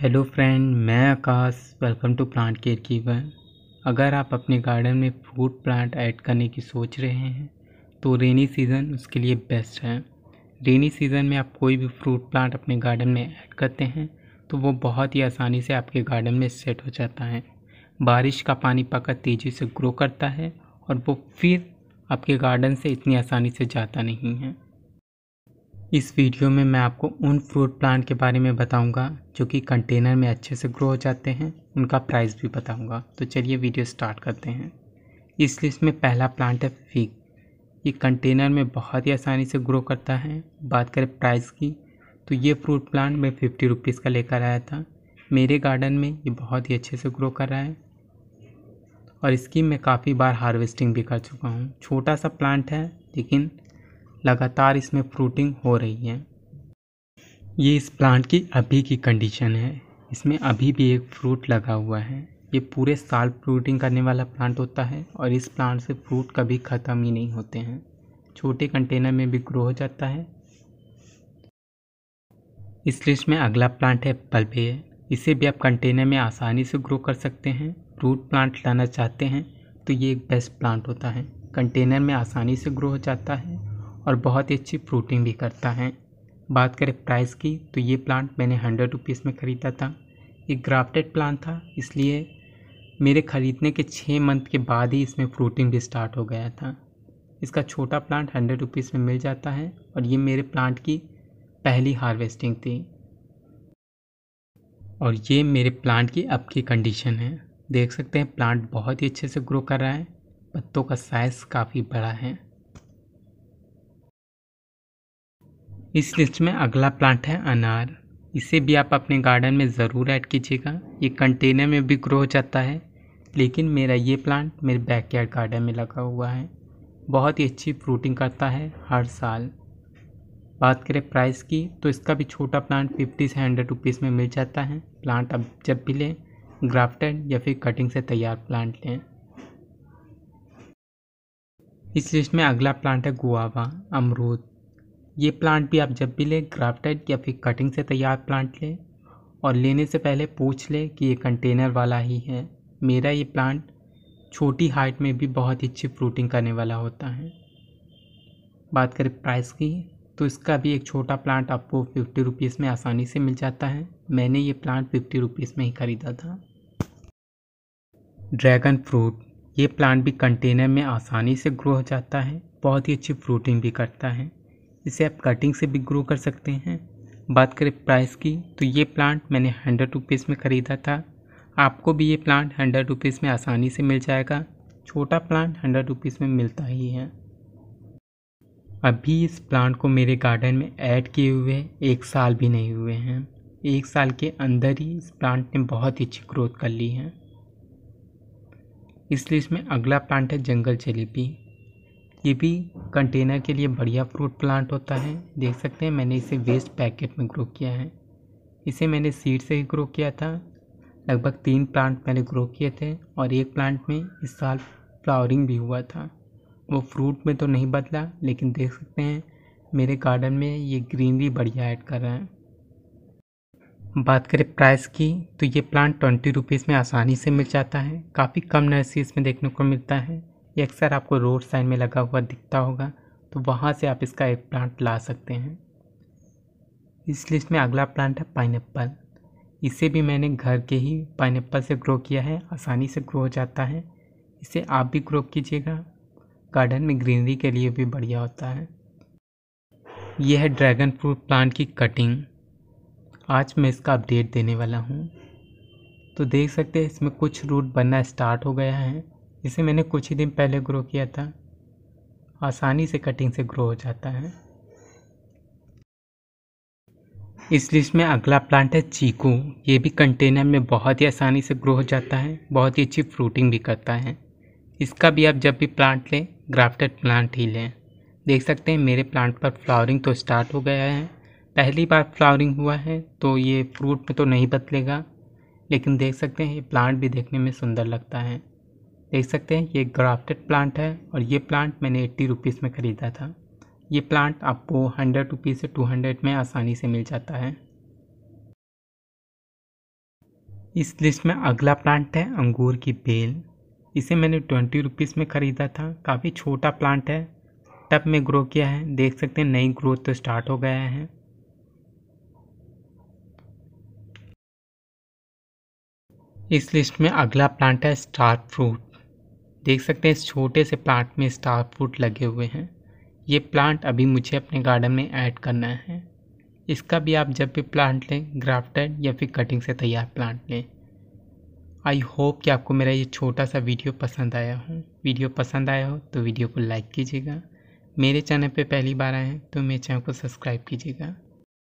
hello friend मैं Akash welcome to plant care कीवर अगर आप अपने गार्डन में फ्रूट प्लांट ऐड करने की सोच रहे हैं तो रेनी सीज़न उसके लिए बेस्ट है रेनी सीज़न में आप कोई भी फ्रूट प्लांट अपने गार्डन में ऐड करते हैं तो वो बहुत ही आसानी से आपके गार्डन में सेट हो जाता है बारिश का पानी पाकर तेज़ी से ग्रो करता है और वो फिर आपके गार्डन से इतनी आसानी से जाता नहीं है इस वीडियो में मैं आपको उन फ्रूट प्लांट के बारे में बताऊंगा जो कि कंटेनर में अच्छे से ग्रो हो जाते हैं उनका प्राइस भी बताऊंगा तो चलिए वीडियो स्टार्ट करते हैं इस लिस्ट में पहला प्लांट है फिग ये कंटेनर में बहुत ही आसानी से ग्रो करता है बात करें प्राइस की तो ये फ्रूट प्लांट मैं फिफ्टी रुपीज़ का लेकर आया था मेरे गार्डन में ये बहुत ही अच्छे से ग्रो कर रहा है और इसकी मैं काफ़ी बार हार्वेस्टिंग भी कर चुका हूँ छोटा सा प्लांट है लेकिन लगातार इसमें फ्रूटिंग हो रही है ये इस प्लांट की अभी की कंडीशन है इसमें अभी भी एक फ्रूट लगा हुआ है ये पूरे साल फ्रूटिंग करने वाला प्लांट होता है और इस प्लांट से फ्रूट कभी ख़त्म ही नहीं होते हैं छोटे कंटेनर में भी ग्रो हो जाता है इस लिस्ट में अगला प्लांट है पल्पे इसे भी आप कंटेनर में आसानी से ग्रो कर सकते हैं फ्रूट प्लांट लाना चाहते हैं तो ये एक बेस्ट प्लांट होता है कंटेनर में आसानी से ग्रो हो जाता है और बहुत ही अच्छी फ्रूटिंग भी करता है बात करें प्राइस की तो ये प्लांट मैंने हंड्रेड रुपीज़ में ख़रीदा था ये ग्राफ्टेड प्लांट था इसलिए मेरे ख़रीदने के छः मंथ के बाद ही इसमें फ्रूटिंग भी स्टार्ट हो गया था इसका छोटा प्लांट हंड्रेड रुपीज़ में मिल जाता है और ये मेरे प्लांट की पहली हार्वेस्टिंग थी और ये मेरे प्लांट की अब की कंडीशन है देख सकते हैं प्लांट बहुत ही अच्छे से ग्रो कर रहा है पत्तों का साइज़ काफ़ी बड़ा है इस लिस्ट में अगला प्लांट है अनार इसे भी आप अपने गार्डन में ज़रूर ऐड कीजिएगा ये कंटेनर में भी ग्रो हो जाता है लेकिन मेरा ये प्लांट मेरे बैकयार्ड गार्डन में लगा हुआ है बहुत ही अच्छी फ्रूटिंग करता है हर साल बात करें प्राइस की तो इसका भी छोटा प्लांट फिफ्टी से हंड्रेड रुपीज़ में मिल जाता है प्लांट अब जब भी लें ग्राफ्टेड या फिर कटिंग से तैयार प्लांट लें इस लिस्ट में अगला प्लांट है गुआवा अमरूद ये प्लांट भी आप जब भी लें ग्राफ्टेड या फिर कटिंग से तैयार प्लांट लें और लेने से पहले पूछ लें कि ये कंटेनर वाला ही है मेरा ये प्लांट छोटी हाइट में भी बहुत ही अच्छी फ्रूटिंग करने वाला होता है बात करें प्राइस की तो इसका भी एक छोटा प्लांट आपको फिफ्टी रुपीज़ में आसानी से मिल जाता है मैंने ये प्लांट फिफ्टी रुपीज़ में ही ख़रीदा था ड्रैगन फ्रूट ये प्लांट भी कंटेनर में आसानी से ग्रो हो जाता है बहुत ही अच्छी फ्रूटिंग भी करता है इसे आप कटिंग से भी ग्रो कर सकते हैं बात करें प्राइस की तो ये प्लांट मैंने हंड्रेड रुपीज़ में ख़रीदा था आपको भी ये प्लांट हंड्रेड रुपीज़ में आसानी से मिल जाएगा छोटा प्लांट हंड्रेड रुपीज़ में मिलता ही है अभी इस प्लांट को मेरे गार्डन में ऐड किए हुए एक साल भी नहीं हुए हैं एक साल के अंदर ही इस प्लांट ने बहुत ही अच्छी ग्रोथ कर ली है इसलिए इसमें अगला प्लांट है जंगल जलेबी ये भी कंटेनर के लिए बढ़िया फ्रूट प्लांट होता है देख सकते हैं मैंने इसे वेस्ट पैकेट में ग्रो किया है इसे मैंने सीड से ही ग्रो किया था लगभग तीन प्लांट मैंने ग्रो किए थे और एक प्लांट में इस साल फ्लावरिंग भी हुआ था वो फ्रूट में तो नहीं बदला लेकिन देख सकते हैं मेरे गार्डन में ये ग्रीनरी बढ़िया ऐड कर रहा है बात करें प्राइस की तो ये प्लांट ट्वेंटी रुपीज़ में आसानी से मिल जाता है काफ़ी कम नर्सरीज में देखने को मिलता है ये अक्सर आपको रोड साइड में लगा हुआ दिखता होगा तो वहाँ से आप इसका एक प्लांट ला सकते हैं इस लिस्ट में अगला प्लांट है पाइन इसे भी मैंने घर के ही पाइन से ग्रो किया है आसानी से ग्रो हो जाता है इसे आप भी ग्रो कीजिएगा गार्डन में ग्रीनरी के लिए भी बढ़िया होता है यह है ड्रैगन फ्रूट प्लांट की कटिंग आज मैं इसका अपडेट देने वाला हूँ तो देख सकते हैं इसमें कुछ रूट बनना स्टार्ट हो गया है इसे मैंने कुछ ही दिन पहले ग्रो किया था आसानी से कटिंग से ग्रो हो जाता है इस लिस्ट में अगला प्लांट है चीकू ये भी कंटेनर में बहुत ही आसानी से ग्रो हो जाता है बहुत ही अच्छी फ्रूटिंग भी करता है इसका भी आप जब भी प्लांट लें ग्राफ्टेड प्लांट ही लें देख सकते हैं मेरे प्लांट पर फ्लावरिंग तो स्टार्ट हो गया है पहली बार फ्लावरिंग हुआ है तो ये फ्रूट में तो नहीं बदलेगा लेकिन देख सकते हैं ये प्लांट भी देखने में सुंदर लगता है देख सकते हैं ये ग्राफ्टेड प्लांट है और ये प्लांट मैंने एट्टी रुपीज़ में ख़रीदा था ये प्लांट आपको हंड्रेड रुपीज़ से टू हंड्रेड में आसानी से मिल जाता है इस लिस्ट में अगला प्लांट है अंगूर की बेल इसे मैंने ट्वेंटी रुपीज़ में ख़रीदा था काफ़ी छोटा प्लांट है टब में ग्रो किया है देख सकते हैं नई ग्रोथ तो स्टार्ट हो गया है इस लिस्ट में अगला प्लांट है स्टार फ्रूट देख सकते हैं इस छोटे से प्लांट में स्टार फ्रूट लगे हुए हैं ये प्लांट अभी मुझे अपने गार्डन में ऐड करना है इसका भी आप जब भी प्लांट लें ग्राफ्टेड या फिर कटिंग से तैयार प्लांट लें आई होप कि आपको मेरा ये छोटा सा वीडियो पसंद आया हो वीडियो पसंद आया हो तो वीडियो को लाइक कीजिएगा मेरे चैनल पे पहली बार आए हैं तो मेरे चैनल को सब्सक्राइब कीजिएगा